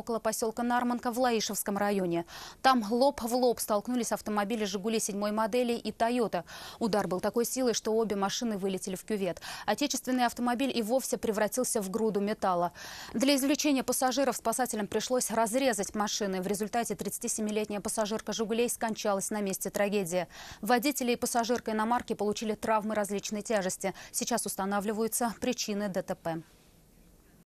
около поселка Нарманка в Лаишевском районе. Там лоб в лоб столкнулись автомобили «Жигули» седьмой модели и «Тойота». Удар был такой силой, что обе машины вылетели в кювет. Отечественный автомобиль и вовсе превратился в груду металла. Для извлечения пассажиров спасателям пришлось разрезать машины. В результате 37-летняя пассажирка «Жигулей» скончалась на месте трагедии. Водители и пассажирка иномарки получили травмы различной тяжести. Сейчас устанавливаются причины ДТП.